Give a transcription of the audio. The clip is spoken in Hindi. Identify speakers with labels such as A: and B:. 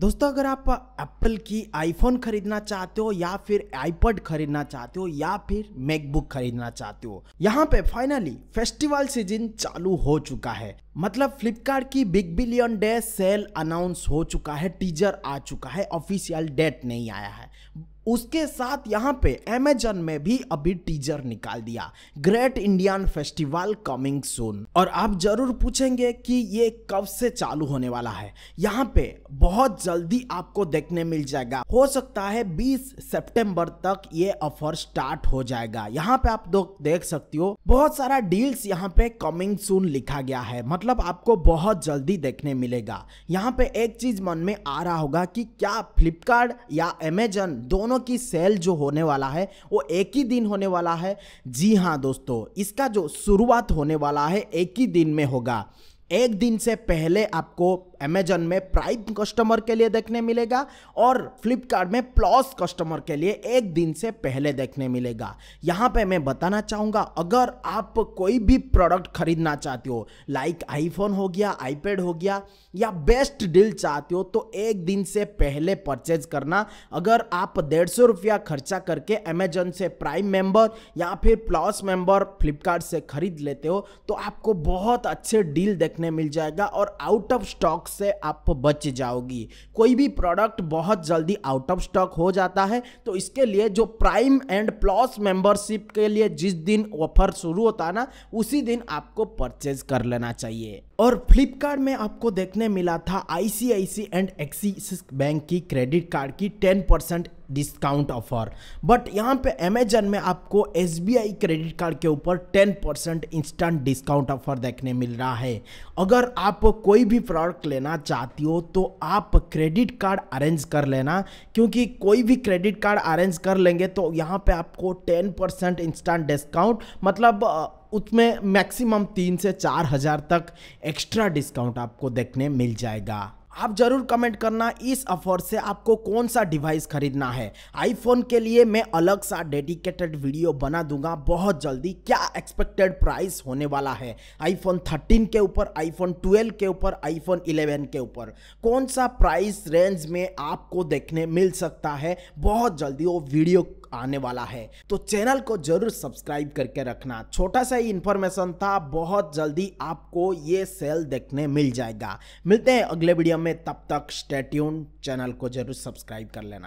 A: दोस्तों अगर आप एप्पल की आईफोन खरीदना चाहते हो या फिर आईपॉड खरीदना चाहते हो या फिर मैकबुक खरीदना चाहते हो यहाँ पे फाइनली फेस्टिवल सीजन चालू हो चुका है मतलब फ्लिपकार्ट की big billion day sale announce हो चुका है टीजर आ चुका है ऑफिशियल डेट नहीं आया है उसके साथ यहाँ पे अमेजन में भी अभी टीजर निकाल दिया great Indian festival coming soon और आप जरूर पूछेंगे कि ये कब से चालू होने वाला है यहाँ पे बहुत जल्दी आपको देखने मिल जाएगा हो सकता है 20 सितंबर तक ये ऑफर स्टार्ट हो जाएगा यहाँ पे आप देख सकती हो बहुत सारा डील्स यहाँ पे कमिंग सून लिखा गया है मतलब आपको बहुत जल्दी देखने मिलेगा यहाँ पे एक चीज मन में आ रहा होगा कि क्या फ्लिपकार्ट या अमेजन दोनों दोनों की सेल जो होने वाला है वो एक ही दिन होने वाला है जी हाँ दोस्तों इसका जो शुरुआत होने वाला है एक ही दिन में होगा एक दिन से पहले आपको अमेजन में प्राइम कस्टमर के लिए देखने मिलेगा और फ्लिपकार्ट में प्लस कस्टमर के लिए एक दिन से पहले देखने मिलेगा यहाँ पे मैं बताना चाहूँगा अगर आप कोई भी प्रोडक्ट खरीदना चाहते हो लाइक आईफोन हो गया आईपैड हो गया या बेस्ट डील चाहते हो तो एक दिन से पहले परचेज करना अगर आप डेढ़ सौ रुपया खर्चा करके अमेजन से प्राइम मेंबर या फिर प्लस मेंबर फ्लिपकार्ट से खरीद लेते हो तो आपको बहुत अच्छे डील देखने मिल जाएगा और आउट ऑफ स्टॉक से आप बच जाओगी कोई भी प्रोडक्ट बहुत जल्दी आउट ऑफ स्टॉक हो जाता है तो इसके लिए जो प्राइम एंड प्लस मेंबरशिप के लिए जिस दिन ऑफर शुरू होता है ना उसी दिन आपको परचेज कर लेना चाहिए और फ्लिपकार्ट में आपको देखने मिला था आईसीआईसी एंड एक्सिस बैंक की क्रेडिट कार्ड की 10 परसेंट डिस्काउंट ऑफर बट यहाँ पे अमेजन में आपको एस क्रेडिट कार्ड के ऊपर 10 परसेंट इंस्टेंट डिस्काउंट ऑफर देखने मिल रहा है अगर आप कोई भी प्रोडक्ट ले लेना चाहती हो तो आप क्रेडिट कार्ड अरेंज कर लेना क्योंकि कोई भी क्रेडिट कार्ड अरेंज कर लेंगे तो यहाँ पे आपको 10 परसेंट इंस्टेंट डिस्काउंट मतलब उसमें मैक्सिमम तीन से चार हज़ार तक एक्स्ट्रा डिस्काउंट आपको देखने मिल जाएगा आप जरूर कमेंट करना इस ऑफर से आपको कौन सा डिवाइस खरीदना है आईफोन के लिए मैं अलग सा डेडिकेटेड वीडियो बना दूंगा बहुत जल्दी क्या एक्सपेक्टेड प्राइस होने वाला है आईफोन 13 के ऊपर आईफोन 12 के ऊपर आईफोन 11 के ऊपर कौन सा प्राइस रेंज में आपको देखने मिल सकता है बहुत जल्दी वो वीडियो आने वाला है तो चैनल को जरूर सब्सक्राइब करके रखना छोटा सा ही था बहुत जल्दी आपको ये सेल देखने मिल जाएगा मिलते हैं अगले वीडियो में तब तक स्टेट्यून चैनल को जरूर सब्सक्राइब कर लेना